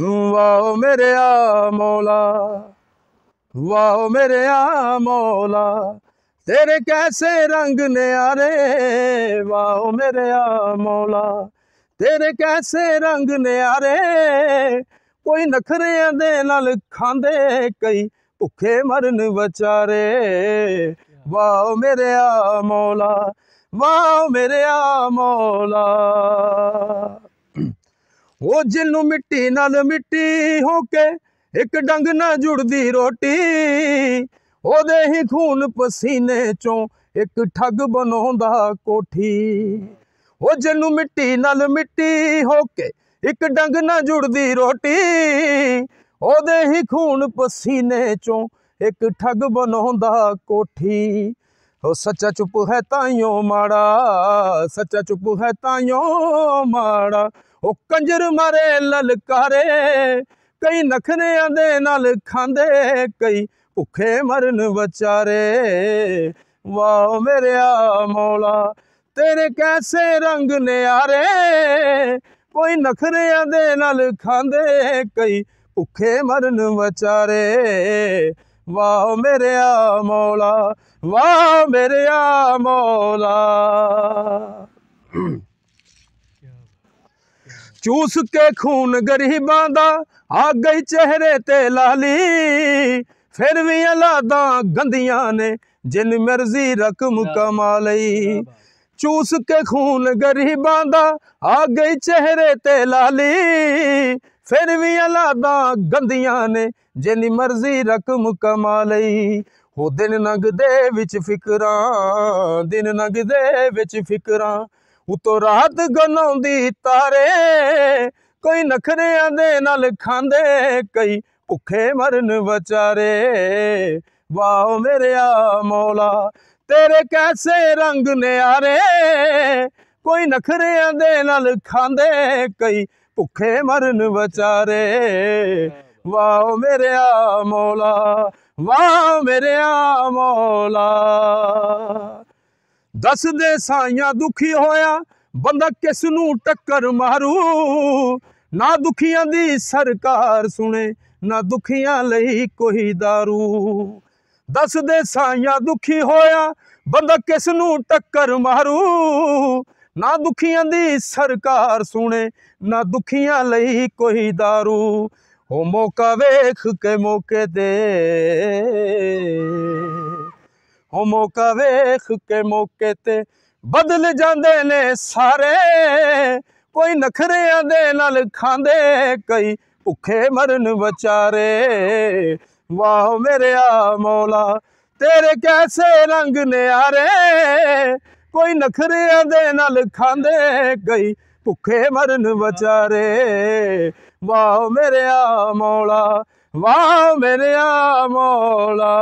ਵਾਹ ਮੇਰਿਆ ਮੌਲਾ ਵਾਹ ਮੇਰਿਆ ਮੌਲਾ ਤੇਰੇ ਕੈਸੇ ਰੰਗ ਨਿਆਰੇ ਵਾਹ ਮੇਰਿਆ ਮੌਲਾ ਤੇਰੇ ਕੈਸੇ ਰੰਗ ਨਿਆਰੇ ਕੋਈ ਨਖਰਿਆਂ ਦੇ ਨਾਲ ਖਾਂਦੇ ਕਈ ਭੁੱਖੇ ਮਰਨ ਵਿਚਾਰੇ ਵਾਹ ਮੇਰਿਆ ਮੌਲਾ ਵਾਹ ਮੇਰਿਆ ਮੌਲਾ ਉਹ ਜਿਹਨੂੰ ਮਿੱਟੀ ਨਾਲ ਮਿੱਟੀ ਹੋ ਕੇ ਇੱਕ ਡੰਗ ਨਾਲ ਜੁੜਦੀ ਰੋਟੀ ਉਹਦੇ ਹੀ ਖੂਨ ਪਸੀਨੇ ਚੋਂ ਇੱਕ ਠੱਗ ਬਣਾਉਂਦਾ ਕੋਠੀ ਉਹ ਜਿਹਨੂੰ ਮਿੱਟੀ ਨਾਲ ਮਿੱਟੀ ਹੋ ਕੇ ਇੱਕ ਡੰਗ ਨਾਲ ਜੁੜਦੀ ਰੋਟੀ ਉਹਦੇ ਹੀ ਖੂਨ ਪਸੀਨੇ ਚੋਂ ਇੱਕ ਠੱਗ ਬਣਾਉਂਦਾ ਕੋਠੀ ਹੋ ਸੱਚਾ ਚੁੱਪ ਹੈ ਤਾਈਓ ਮਾੜਾ ਸੱਚਾ ਚੁੱਪ ਹੈ ਤਾਈਓ ਮਾੜਾ ਉਹ ਕੰਜਰ ਮਾਰੇ ਲਲਕਾਰੇ ਕਈ ਨਖਰਿਆਂ ਦੇ ਨਾਲ ਖਾਂਦੇ ਕਈ ਭੁੱਖੇ ਮਰਨ ਵਿਚਾਰੇ ਵਾਹ ਮੇਰਿਆ ਮੌਲਾ ਤੇਰੇ ਕੈਸੇ ਰੰਗ ਨਿਆਰੇ ਕੋਈ ਨਖਰਿਆਂ ਦੇ ਨਾਲ ਖਾਂਦੇ ਕਈ ਭੁੱਖੇ ਮਰਨ ਵਿਚਾਰੇ ਵਾਹ ਮੇਰਿਆ ਮੌਲਾ ਵਾਹ ਮੇਰਿਆ ਮੌਲਾ ਚੂਸ ਕੇ ਖੂਨ ਗਰੀਬਾਂ ਦਾ ਆ ਗਈ ਚਿਹਰੇ ਤੇ ਲਾਲੀ ਫਿਰ ਵੀ ਅਲਾਦਾ ਗੰਦੀਆਂ ਨੇ ਜਿੰਨ ਮਰਜ਼ੀ ਰਕਮ ਕਮਾ ਲਈ ਚੂਸ ਕੇ ਖੂਨ ਗਰੀਬਾਂ ਦਾ ਆ ਗਈ ਚਿਹਰੇ ਤੇ ਲਾਲੀ ਫਿਰ ਵੀ ਅਲਾਦਾ ਗੰਦੀਆਂ ਨੇ ਜਿੰਨੀ ਮਰਜ਼ੀ ਰਕਮ ਕਮਾ ਲਈ ਹੋ ਦਿਨ ਨਗਦੇ ਵਿੱਚ ਫਿਕਰਾਂ ਦਿਨ ਨਗਦੇ ਵਿੱਚ ਫਿਕਰਾਂ ਉਤੋਂ ਰਾਤ ਗਨਾਉਂਦੀ ਤਾਰੇ ਕੋਈ ਨਖਰਿਆਂ ਦੇ ਨਾਲ ਖਾਂਦੇ ਕਈ ਭੁੱਖੇ ਮਰਨ ਵਿਚਾਰੇ ਵਾਹ ਮੇਰਿਆ ਮੌਲਾ ਤੇਰੇ ਕੈਸੇ ਰੰਗ ਨਿਆਰੇ ਕੋਈ ਨਖਰਿਆਂ ਦੇ ਨਾਲ ਖਾਂਦੇ ਕਈ ਭੁੱਖੇ ਮਰਨ ਵਿਚਾਰੇ ਵਾਹ ਮੇਰਿਆ ਮੌਲਾ ਵਾਹ ਮੇਰਿਆ ਮੌਲਾ ਦਸ ਦੇ ਸਾਈਆਂ ਦੁਖੀ ਹੋਇਆ ਬੰਦਾ ਕਿਸ ਨੂੰ ਟੱਕਰ ਮਾਰੂ ਨਾ ਦੁਖੀਆਂ ਦੀ ਸਰਕਾਰ ਸੁਣੇ ਨਾ ਦੁਖੀਆਂ ਲਈ ਕੋਈ दारू ਦਸ ਦੇ ਸਾਈਆਂ ਦੁਖੀ ਹੋਇਆ ਬੰਦਾ ਕਿਸ ਨੂੰ ਟੱਕਰ ਮਾਰੂ ਨਾ ਦੁਖੀਆਂ ਦੀ ਸਰਕਾਰ ਸੁਣੇ ਨਾ ਦੁਖੀਆਂ ਲਈ ਕੋਈ दारू ਹੋ ਮੌਕਾ ਵੇਖ ਕੇ ਮੌਕੇ ਤੇ ਹੋ ਮੌਕਾ ਵੇਖ ਕੇ ਮੌਕੇ ਤੇ ਬਦਲ ਜਾਂਦੇ ਨੇ ਸਾਰੇ ਕੋਈ ਨਖਰਿਆਂ ਦੇ ਨਾਲ ਖਾਂਦੇ ਕਈ ਭੁੱਖੇ ਮਰਨ ਵਿਚਾਰੇ ਵਾਹ ਮੇਰਿਆ ਮੌਲਾ ਤੇਰੇ ਕੈਸੇ ਰੰਗ ਨਿਆਰੇ ਕੋਈ ਨਖਰਿਆਂ ਦੇ ਨਾਲ ਖਾਂਦੇ ਗਈ ਭੁੱਖੇ ਮਰਨ ਵਿਚਾਰੇ ਵਾਹ ਮੇਰਿਆ ਮੌਲਾ ਵਾਹ ਮੇਰਿਆ ਮੌਲਾ